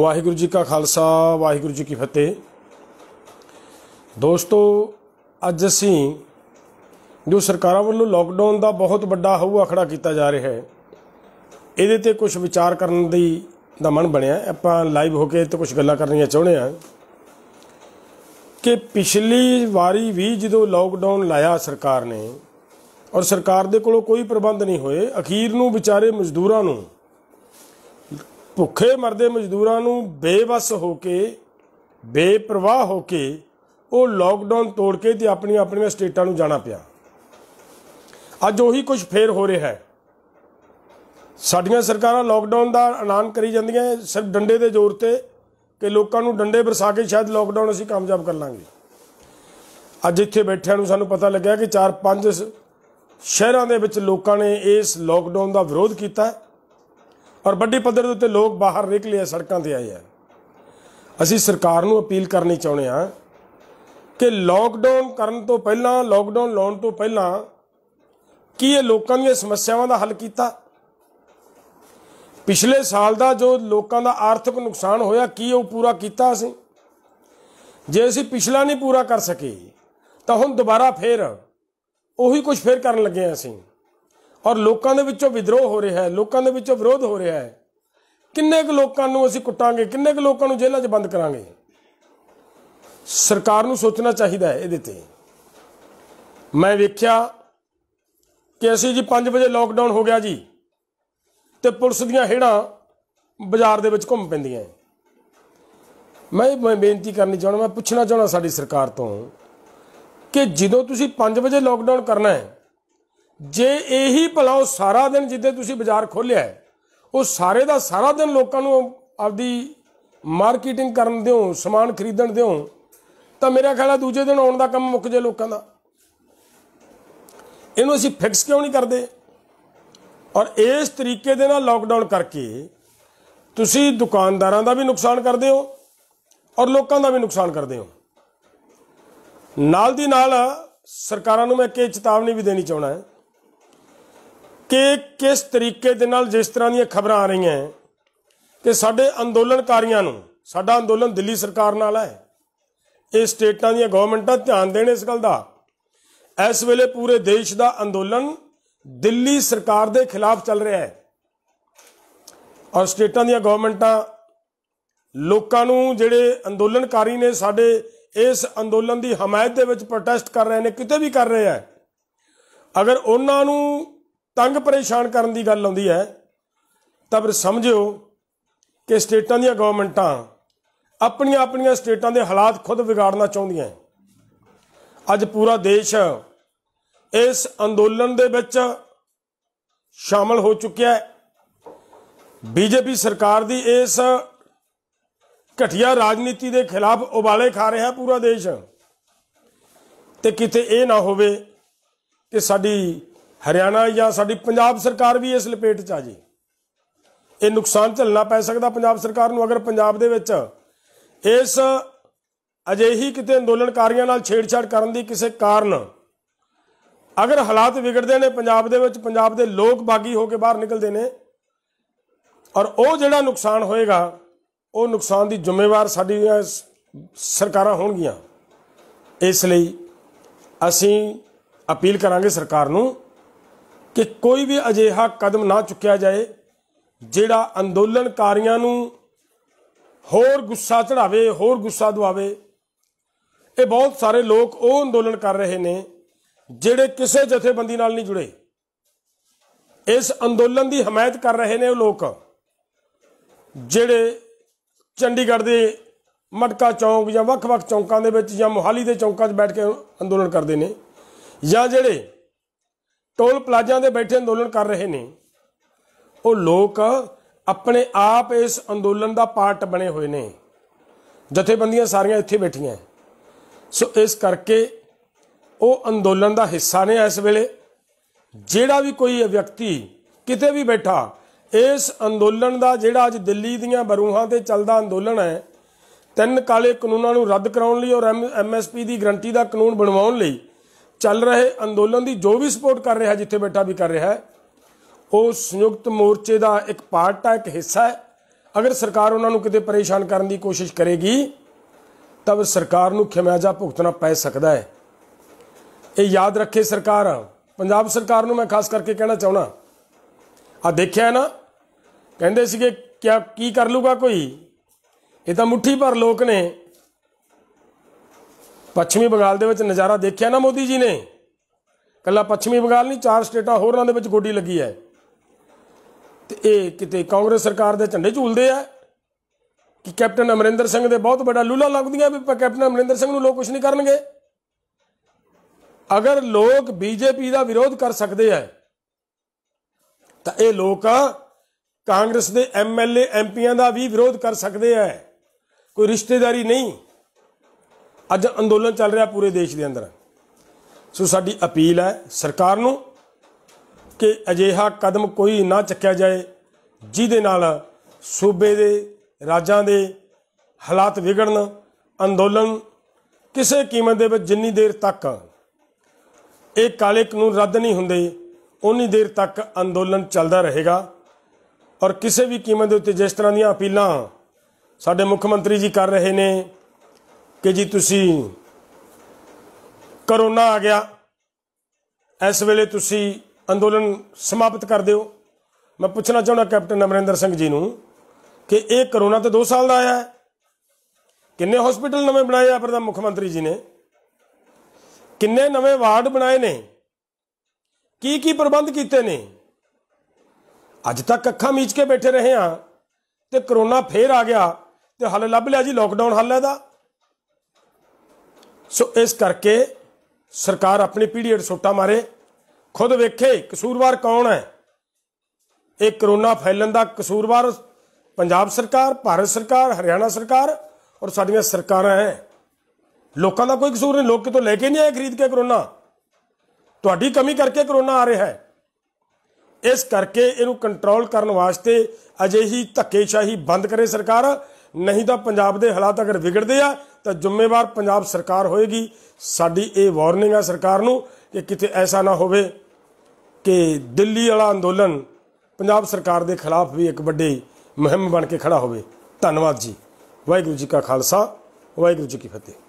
ਵਾਹਿਗੁਰੂ ਜੀ ਕਾ ਖਾਲਸਾ ਵਾਹਿਗੁਰੂ ਜੀ ਕੀ ਫਤਿਹ ਦੋਸਤੋ ਅੱਜ ਅਸੀਂ ਜੋ ਸਰਕਾਰਾਂ ਵੱਲੋਂ ਲਾਕਡਾਊਨ ਦਾ ਬਹੁਤ ਵੱਡਾ ਹਊਆ ਖੜਾ ਕੀਤਾ ਜਾ ਰਿਹਾ ਹੈ ਇਹਦੇ ਤੇ ਕੁਝ ਵਿਚਾਰ ਕਰਨ ਦੀ ਦਾ ਮਨ ਬਣਿਆ ਆਪਾਂ ਲਾਈਵ ਹੋ ਕੇ ਤੇ ਕੁਝ ਗੱਲਾਂ ਕਰਨੀਆਂ ਚਾਹੁੰਦੇ ਆ ਕਿ ਪਿਛਲੀ ਵਾਰੀ ਵੀ ਜਦੋਂ ਲਾਕਡਾਊਨ ਲਾਇਆ ਸਰਕਾਰ ਨੇ ਔਰ ਸਰਕਾਰ ਦੇ ਕੋਲੋਂ ਕੋਈ ਪ੍ਰਬੰਧ ਨਹੀਂ ਹੋਏ ਅਖੀਰ ਨੂੰ ਵਿਚਾਰੇ ਮਜ਼ਦੂਰਾਂ ਨੂੰ ਭੁੱਖੇ ਮਰਦੇ ਮਜ਼ਦੂਰਾਂ ਨੂੰ ਬੇਵਸ ਹੋ ਕੇ ਬੇਪਰਵਾਹ ਹੋ ਕੇ ਉਹ ਲਾਕਡਾਊਨ ਤੋੜ ਕੇ ਤੇ ਆਪਣੀਆਂ ਆਪਣੀਆਂ ਸਟੇਟਾਂ ਨੂੰ ਜਾਣਾ ਪਿਆ ਅੱਜ ਉਹੀ ਕੁਝ ਫੇਰ ਹੋ ਰਿਹਾ ਹੈ ਸਾਡੀਆਂ ਸਰਕਾਰਾਂ ਲਾਕਡਾਊਨ ਦਾ ਐਲਾਨ ਕਰੀ ਜਾਂਦੀਆਂ ਸਿਰਫ ਡੰਡੇ ਦੇ ਜ਼ੋਰ ਤੇ ਕਿ ਲੋਕਾਂ ਨੂੰ ਡੰਡੇ ਵਰਸਾ ਕੇ ਸ਼ਾਇਦ ਲਾਕਡਾਊਨ ਅਸੀਂ ਕਾਮਯਾਬ ਕਰ ਲਾਂਗੇ ਅੱਜ ਇੱਥੇ ਬੈਠਿਆਂ ਨੂੰ ਸਾਨੂੰ ਪਤਾ ਲੱਗਿਆ ਕਿ 4-5 ਸ਼ਹਿਰਾਂ ਦੇ ਵਿੱਚ ਲੋਕਾਂ ਨੇ ਇਸ ਲਾਕਡਾਊਨ ਦਾ ਵਿਰੋਧ ਕੀਤਾ ਔਰ ਵੱਡੇ ਪੱਧਰ ਦੇ ਉੱਤੇ ਲੋਕ ਬਾਹਰ ਨਿਕਲੇ ਆ ਸੜਕਾਂ ਤੇ ਆਏ ਆ ਅਸੀਂ ਸਰਕਾਰ ਨੂੰ ਅਪੀਲ ਕਰਨੀ ਚਾਹੁੰਦੇ ਆ ਕਿ ਲਾਕਡਾਊਨ ਕਰਨ ਤੋਂ ਪਹਿਲਾਂ ਲਾਕਡਾਊਨ ਲਾਉਣ ਤੋਂ ਪਹਿਲਾਂ ਕੀ ਇਹ ਲੋਕਾਂ ਦੀਆਂ ਸਮੱਸਿਆਵਾਂ ਦਾ ਹੱਲ ਕੀਤਾ ਪਿਛਲੇ ਸਾਲ ਦਾ ਜੋ ਲੋਕਾਂ ਦਾ ਆਰਥਿਕ ਨੁਕਸਾਨ ਹੋਇਆ ਕੀ ਉਹ ਪੂਰਾ ਕੀਤਾ ਅਸੀਂ ਜੇ ਅਸੀਂ ਪਿਛਲਾ ਨਹੀਂ ਪੂਰਾ ਕਰ ਸਕੇ ਤਾਂ ਹੁਣ ਦੁਬਾਰਾ ਫੇਰ ਉਹੀ ਕੁਝ ਫੇਰ ਕਰਨ ਲੱਗੇ ਆ ਅਸੀਂ ਔਰ ਲੋਕਾਂ ਦੇ ਵਿੱਚੋਂ ਵਿਦਰੋਹ ਹੋ ਰਿਹਾ ਹੈ ਲੋਕਾਂ ਦੇ ਵਿੱਚੋਂ ਵਿਰੋਧ ਹੋ ਰਿਹਾ ਹੈ ਕਿੰਨੇ ਕੁ ਲੋਕਾਂ ਨੂੰ ਅਸੀਂ ਕੁੱਟਾਂਗੇ ਕਿੰਨੇ ਕੁ ਲੋਕਾਂ ਨੂੰ ਜੇਲ੍ਹਾਂ 'ਚ ਬੰਦ ਕਰਾਂਗੇ ਸਰਕਾਰ ਨੂੰ ਸੋਚਣਾ ਚਾਹੀਦਾ ਹੈ ਇਹਦੇ ਤੇ ਮੈਂ ਵੇਖਿਆ ਕਿ ਅਸੀਂ ਜੀ 5 ਵਜੇ ਲਾਕਡਾਊਨ ਹੋ ਗਿਆ ਜੀ ਤੇ ਪੁਲਿਸ ਦੀਆਂ ਹੇੜਾਂ ਬਾਜ਼ਾਰ ਦੇ ਵਿੱਚ ਘੁੰਮ ਪੈਂਦੀਆਂ ਮੈਂ ਇਹ ਬੇਨਤੀ ਕਰਨੀ ਚਾਹੁੰਦਾ ਮੈਂ ਪੁੱਛਣਾ ਚਾਹੁੰਦਾ ਸਾਡੀ ਸਰਕਾਰ ਤੋਂ ਕਿ ਜਦੋਂ ਤੁਸੀਂ 5 ਵਜੇ ਲਾਕਡਾਊਨ ਕਰਨਾ ਹੈ ਜੇ ਇਹੀ ਭਲਾ ਸਾਰਾ ਦਿਨ ਜਿੱਦੇ ਤੁਸੀਂ ਬਾਜ਼ਾਰ ਖੋਲਿਆ ਉਹ ਸਾਰੇ ਦਾ ਸਾਰਾ ਦਿਨ ਲੋਕਾਂ ਨੂੰ ਆਪਦੀ ਮਾਰਕੀਟਿੰਗ ਕਰਨ ਦਿਓ ਸਮਾਨ ਖਰੀਦਣ ਦਿਓ ਤਾਂ ਮੇਰਾ ਖਿਆਲ ਹੈ ਦੂਜੇ ਦਿਨ ਆਉਣ ਦਾ ਕੰਮ ਮੁੱਕ ਜੇ ਲੋਕਾਂ ਦਾ ਇਹਨੂੰ ਅਸੀਂ ਫਿਕਸ ਕਿਉਂ ਨਹੀਂ ਕਰਦੇ ਔਰ ਇਸ ਤਰੀਕੇ ਦੇ ਨਾਲ ਲਾਕਡਾਊਨ ਕਰਕੇ ਤੁਸੀਂ ਦੁਕਾਨਦਾਰਾਂ ਦਾ ਵੀ ਨੁਕਸਾਨ ਕਰਦੇ ਹੋ ਔਰ ਲੋਕਾਂ ਦਾ ਵੀ ਨੁਕਸਾਨ ਕਰਦੇ ਹੋ ਨਾਲ ਦੀ ਨਾਲ ਸਰਕਾਰਾਂ ਨੂੰ ਮੈਂ ਇੱਕ ਚੇਤਾਵਨੀ ਵੀ ਦੇਣੀ ਚਾਹਣਾ ਹੈ ਕਿ ਕਿਸ ਤਰੀਕੇ ਦੇ ਨਾਲ ਜਿਸ ਤਰ੍ਹਾਂ ਦੀਆਂ ਖਬਰਾਂ ਆ ਰਹੀਆਂ ਤੇ ਸਾਡੇ ਅੰਦੋਲਨਕਾਰੀਆਂ ਨੂੰ ਸਾਡਾ ਅੰਦੋਲਨ ਦਿੱਲੀ ਸਰਕਾਰ ਨਾਲ ਹੈ ਇਹ ਸਟੇਟਾਂ ਦੀਆਂ ਗਵਰਨਮੈਂਟਾਂ ਧਿਆਨ ਦੇਣ ਇਸ ਗੱਲ ਦਾ ਇਸ ਵੇਲੇ ਪੂਰੇ ਦੇਸ਼ ਦਾ ਅੰਦੋਲਨ ਦਿੱਲੀ ਸਰਕਾਰ ਦੇ ਖਿਲਾਫ ਚੱਲ ਰਿਹਾ ਹੈ ਔਰ ਸਟੇਟਾਂ ਦੀਆਂ ਗਵਰਨਮੈਂਟਾਂ ਲੋਕਾਂ ਨੂੰ ਜਿਹੜੇ ਅੰਦੋਲਨਕਾਰੀ ਨੇ ਸਾਡੇ ਇਸ ਅੰਦੋਲਨ ਦੀ ਹਮਾਇਤ ਦੇ ਵਿੱਚ ਪ੍ਰੋਟੈਸਟ ਕਰ ਰਹੇ ਨੇ ਕਿਤੇ ਵੀ ਕਰ ਰਹੇ ਆ ਅਗਰ ਉਹਨਾਂ ਨੂੰ ਤੰਗ ਪਰੇਸ਼ਾਨ ਕਰਨ ਦੀ ਗੱਲ ਆਉਂਦੀ ਹੈ ਤਾਂ ਫਿਰ ਸਮਝਿਓ ਕਿ ਸਟੇਟਾਂ ਦੀਆਂ ਗਵਰਨਮੈਂਟਾਂ ਆਪਣੀਆਂ ਆਪਣੀਆਂ ਸਟੇਟਾਂ ਦੇ ਹਾਲਾਤ ਖੁਦ ਵਿਗਾੜਨਾ ਚਾਹੁੰਦੀਆਂ ਅੱਜ ਪੂਰਾ ਦੇਸ਼ ਇਸ ਅੰਦੋਲਨ ਦੇ ਵਿੱਚ ਸ਼ਾਮਲ ਹੋ ਚੁੱਕਿਆ ਹੈ ਬੀਜੇਪੀ ਸਰਕਾਰ ਦੀ ਇਸ ਘਟੀਆ ਰਾਜਨੀਤੀ ਦੇ ਖਿਲਾਫ ਉਬਾਲੇ ਖਾ ਰਿਹਾ ਪੂਰਾ ਦੇਸ਼ ਤੇ ਕਿਤੇ ਇਹ ਨਾ ਹੋਵੇ ਕਿ ਸਾਡੀ ਹਰਿਆਣਾ ਜਾਂ ਸਾਡੀ ਪੰਜਾਬ ਸਰਕਾਰ ਵੀ ਇਸ ਲਪੇਟ 'ਚ ਆ ਜੇ ਇਹ ਨੁਕਸਾਨ ਝੱਲਣਾ ਪੈ ਸਕਦਾ ਪੰਜਾਬ ਸਰਕਾਰ ਨੂੰ ਅਗਰ ਪੰਜਾਬ ਦੇ ਵਿੱਚ ਇਸ ਅਜਿਹੀ ਕਿਤੇ ਅੰਦੋਲਨਕਾਰੀਆਂ ਨਾਲ ਛੇੜਛਾੜ ਕਰਨ ਦੀ ਕਿਸੇ ਕਾਰਨ ਅਗਰ ਹਾਲਾਤ ਵਿਗੜਦੇ ਨੇ ਪੰਜਾਬ ਦੇ ਵਿੱਚ ਪੰਜਾਬ ਦੇ ਲੋਕ ਬਾਗੀ ਹੋ ਕੇ ਬਾਹਰ ਨਿਕਲਦੇ ਨੇ ਔਰ ਉਹ ਜਿਹੜਾ ਨੁਕਸਾਨ ਹੋਏਗਾ ਉਹ ਨੁਕਸਾਨ ਦੀ ਜ਼ਿੰਮੇਵਾਰ ਸਾਡੀ ਸਰਕਾਰਾਂ ਹੋਣਗੀਆਂ ਇਸ ਲਈ ਅਸੀਂ ਅਪੀਲ ਕਰਾਂਗੇ ਸਰਕਾਰ ਨੂੰ ਕਿ ਕੋਈ ਵੀ ਅਜਿਹਾ ਕਦਮ ਨਾ ਚੁੱਕਿਆ ਜਾਏ ਜਿਹੜਾ ਅੰਦੋਲਨਕਾਰੀਆਂ ਨੂੰ ਹੋਰ ਗੁੱਸਾ ਚੜਾਵੇ ਹੋਰ ਗੁੱਸਾ ਦਵਾਵੇ ਇਹ ਬਹੁਤ ਸਾਰੇ ਲੋਕ ਉਹ ਅੰਦੋਲਨ ਕਰ ਰਹੇ ਨੇ ਜਿਹੜੇ ਕਿਸੇ ਜਥੇਬੰਦੀ ਨਾਲ ਨਹੀਂ ਜੁੜੇ ਇਸ ਅੰਦੋਲਨ ਦੀ ਹਮਾਇਤ ਕਰ ਰਹੇ ਨੇ ਉਹ ਲੋਕ ਜਿਹੜੇ ਚੰਡੀਗੜ੍ਹ ਦੇ ਮਟਕਾ ਚੌਂਕ ਜਾਂ ਵੱਖ-ਵੱਖ ਚੌਂਕਾਂ ਦੇ ਵਿੱਚ ਜਾਂ ਮੁਹਾਲੀ ਦੇ ਚੌਂਕਾਂ 'ਚ ਬੈਠ ਕੇ ਅੰਦੋਲਨ ਕਰਦੇ ਨੇ ਜਾਂ ਜਿਹੜੇ ਟੋਲ ਪਲਾਜ਼ਾ ਦੇ ਬੈਠੇ ਅੰਦੋਲਨ ਕਰ ਰਹੇ ਨੇ ਉਹ ਲੋਕ ਆਪਣੇ ਆਪ ਇਸ ਅੰਦੋਲਨ ਦਾ ਪਾਰਟ ਬਣੇ ਹੋਏ ਨੇ ਜਥੇਬੰਦੀਆਂ ਸਾਰੀਆਂ ਇੱਥੇ ਬੈਠੀਆਂ ਸੋ ਇਸ ਕਰਕੇ ਉਹ ਅੰਦੋਲਨ ਦਾ ਹਿੱਸਾ ਨੇ ਇਸ ਵੇਲੇ ਜਿਹੜਾ ਵੀ ਕੋਈ ਵਿਅਕਤੀ ਕਿਤੇ ਵੀ ਬੈਠਾ ਇਸ ਅੰਦੋਲਨ ਦਾ ਜਿਹੜਾ ਅੱਜ ਦਿੱਲੀ ਦੀਆਂ ਬਰੂਹਾਂ ਤੇ ਚੱਲਦਾ ਅੰਦੋਲਨ ਹੈ ਤਿੰਨ ਕਾਲੇ ਕਾਨੂੰਨਾਂ ਨੂੰ ਰੱਦ ਕਰਾਉਣ ਲਈ ਔਰ ਐਮਐਸਪੀ ਦੀ ਗਰੰਟੀ ਦਾ ਕਾਨੂੰਨ ਬਣਵਾਉਣ ਲਈ ਚੱਲ ਰਹੇ ਅੰਦੋਲਨ ਦੀ ਜੋ ਵੀ ਸਪੋਰਟ ਕਰ ਰਿਹਾ ਜਿੱਥੇ ਬੈਠਾ ਵੀ ਕਰ ਰਿਹਾ ਹੈ ਉਹ ਸੰਯੁਕਤ ਮੋਰਚੇ ਦਾ ਇੱਕ ਪਾਰਟ ਹੈ ਇੱਕ ਹਿੱਸਾ ਹੈ ਅਗਰ ਸਰਕਾਰ ਉਹਨਾਂ ਨੂੰ ਕਿਤੇ ਪਰੇਸ਼ਾਨ ਕਰਨ ਦੀ ਕੋਸ਼ਿਸ਼ ਕਰੇਗੀ ਤਾਂ ਸਰਕਾਰ ਨੂੰ ਖਿਮਾਜਾ ਭੁਗਤਣਾ ਪੈ ਸਕਦਾ ਹੈ ਇਹ ਯਾਦ ਰੱਖੇ ਸਰਕਾਰ ਪੰਜਾਬ ਸਰਕਾਰ ਨੂੰ ਮੈਂ ਖਾਸ ਕਰਕੇ ਕਹਿਣਾ ਚਾਹਣਾ ਆ ਦੇਖਿਆ ਨਾ ਕਹਿੰਦੇ ਸੀਗੇ ਕੀ ਕਰ ਲੂਗਾ ਕੋਈ ਇਹ ਤਾਂ ਮੁੱਠੀ ਭਰ ਲੋਕ ਨੇ ਪੱਛਮੀ ਬੰਗਾਲ ਦੇ ਵਿੱਚ ਨਜ਼ਾਰਾ ਦੇਖਿਆ ਨਾ ਮੋਦੀ ਜੀ ਨੇ ਕੱਲਾ ਪੱਛਮੀ ਬੰਗਾਲ ਨਹੀਂ ਚਾਰ ਸਟੇਟਾਂ ਹੋਰਾਂ ਦੇ ਵਿੱਚ ਗੋਡੀ ਲੱਗੀ ਹੈ ਤੇ ਇਹ ਕਿਤੇ ਕਾਂਗਰਸ ਸਰਕਾਰ ਦੇ ਝੰਡੇ ਝੂਲਦੇ ਆ ਕਿ ਕੈਪਟਨ ਅਮਰਿੰਦਰ ਸਿੰਘ ਦੇ ਬਹੁਤ ਵੱਡਾ ਲੂਲਾ ਲੱਗਦੀਆਂ ਵੀ ਕੈਪਟਨ ਅਮਰਿੰਦਰ ਸਿੰਘ ਨੂੰ ਲੋਕ ਕੁਝ ਨਹੀਂ ਕਰਨਗੇ ਅਗਰ ਲੋਕ ਬੀਜੇਪੀ ਦਾ ਵਿਰੋਧ ਕਰ ਸਕਦੇ ਆ ਤਾਂ ਇਹ ਲੋਕ ਕਾਂਗਰਸ ਦੇ ਐਮਐਲਏ ਐਮਪੀਆਂ ਦਾ ਵੀ ਵਿਰੋਧ ਕਰ ਸਕਦੇ ਆ ਕੋਈ ਰਿਸ਼ਤੇਦਾਰੀ ਨਹੀਂ ਅੱਜ ਅੰਦੋਲਨ ਚੱਲ ਰਿਹਾ ਪੂਰੇ ਦੇਸ਼ ਦੇ ਅੰਦਰ ਸੋ ਸਾਡੀ ਅਪੀਲ ਹੈ ਸਰਕਾਰ ਨੂੰ ਕਿ ਅਜਿਹਾ ਕਦਮ ਕੋਈ ਨਾ ਚੱਕਿਆ ਜਾਏ ਜਿਹਦੇ ਨਾਲ ਸੂਬੇ ਦੇ ਰਾਜਾਂ ਦੇ ਹਾਲਾਤ ਵਿਗੜਨ ਅੰਦੋਲਨ ਕਿਸੇ ਕੀਮਤ ਦੇ ਵਿੱਚ ਜਿੰਨੀ ਦੇਰ ਤੱਕ ਇਹ ਕਾਲੇ ਕਾਨੂੰਨ ਰੱਦ ਨਹੀਂ ਹੁੰਦੇ ਉਨੀ ਦੇਰ ਤੱਕ ਅੰਦੋਲਨ ਚੱਲਦਾ ਰਹੇਗਾ ਔਰ ਕਿਸੇ ਵੀ ਕੀਮਤ ਦੇ ਉੱਤੇ ਜਿਸ ਤਰ੍ਹਾਂ ਦੀਆਂ ਅਪੀਲਾਂ ਸਾਡੇ ਮੁੱਖ ਮੰਤਰੀ ਜੀ ਕਰ ਰਹੇ ਨੇ ਕਿ ਜੀ ਤੁਸੀਂ ਕਰੋਨਾ ਆ ਗਿਆ ਇਸ ਵੇਲੇ ਤੁਸੀਂ ਅੰਦੋਲਨ ਸਮਾਪਤ ਕਰ ਦਿਓ ਮੈਂ ਪੁੱਛਣਾ ਚਾਹੁੰਦਾ ਕੈਪਟਨ ਅਮਰਿੰਦਰ ਸਿੰਘ ਜੀ ਨੂੰ ਕਿ ਇਹ ਕਰੋਨਾ ਤੇ 2 ਸਾਲ ਦਾ ਆਇਆ ਹੈ ਕਿੰਨੇ ਹਸਪੀਟਲ ਨਵੇਂ ਬਣਾਏ ਆ ਪ੍ਰਧਾਨ ਮੁੱਖ ਮੰਤਰੀ ਜੀ ਨੇ ਕਿੰਨੇ ਨਵੇਂ ਵਾਰਡ ਬਣਾਏ ਨੇ ਕੀ ਕੀ ਪ੍ਰਬੰਧ ਕੀਤੇ ਨੇ ਅੱਜ ਤੱਕ ਅੱਖਾਂ ਮੀਚ ਕੇ ਬੈਠੇ ਰਹੇ ਆ ਤੇ ਕਰੋਨਾ ਫੇਰ ਆ ਗਿਆ ਤੇ ਹੱਲ ਲੱਭ ਲਿਆ ਜੀ ਲੋਕਡਾਊਨ ਹੱਲ ਦਾ ਸੋ ਇਸ ਕਰਕੇ ਸਰਕਾਰ ਆਪਣੀ ਪੀੜ੍ਹੀ ਸੋਟਾ ਮਾਰੇ ਖੁਦ ਵੇਖੇ ਕਸੂਰਵਾਰ ਕੌਣ ਹੈ ਇਹ ਕਰੋਨਾ ਫੈਲਣ ਦਾ ਕਸੂਰਵਾਰ ਪੰਜਾਬ ਸਰਕਾਰ ਭਾਰਤ ਸਰਕਾਰ ਹਰਿਆਣਾ ਸਰਕਾਰ ਔਰ ਸਾਡੀਆਂ ਸਰਕਾਰਾਂ ਹੈ ਲੋਕਾਂ ਦਾ ਕੋਈ ਕਸੂਰ ਨਹੀਂ ਲੋਕ ਕਿਤੋਂ ਲੈ ਕੇ ਨਹੀਂ ਆਏ ਖਰੀਦ ਕੇ ਕਰੋਨਾ ਤੁਹਾਡੀ ਕਮੀ ਕਰਕੇ ਕਰੋਨਾ ਆ ਰਿਹਾ ਹੈ ਇਸ ਕਰਕੇ ਇਹਨੂੰ ਕੰਟਰੋਲ ਕਰਨ ਵਾਸਤੇ ਅਜੇ ਹੀ ਧੱਕੇਸ਼ਾਹੀ ਬੰਦ ਕਰੇ ਸਰਕਾਰ ਨਹੀਂ ਤਾਂ ਪੰਜਾਬ ਦੇ ਹਾਲਾਤ ਅਗਰ ਵਿਗੜਦੇ ਆ ਤਾਂ ਜ਼ਿੰਮੇਵਾਰ ਪੰਜਾਬ ਸਰਕਾਰ ਹੋਏਗੀ ਸਾਡੀ ਇਹ ਵਾਰਨਿੰਗ ਆ ਸਰਕਾਰ ਨੂੰ ਕਿ ਕਿਤੇ ਐਸਾ ਨਾ ਹੋਵੇ ਕਿ ਦਿੱਲੀ ਵਾਲਾ ਅੰਦੋਲਨ ਪੰਜਾਬ ਸਰਕਾਰ ਦੇ ਖਿਲਾਫ ਵੀ ਇੱਕ ਵੱਡੀ ਮਹਿੰਮ ਬਣ ਕੇ ਖੜਾ ਹੋਵੇ ਧੰਨਵਾਦ ਜੀ ਵਾਹਿਗੁਰੂ ਜੀ ਕਾ ਖਾਲਸਾ ਵਾਹਿਗੁਰੂ ਜੀ ਕੀ ਫਤਿਹ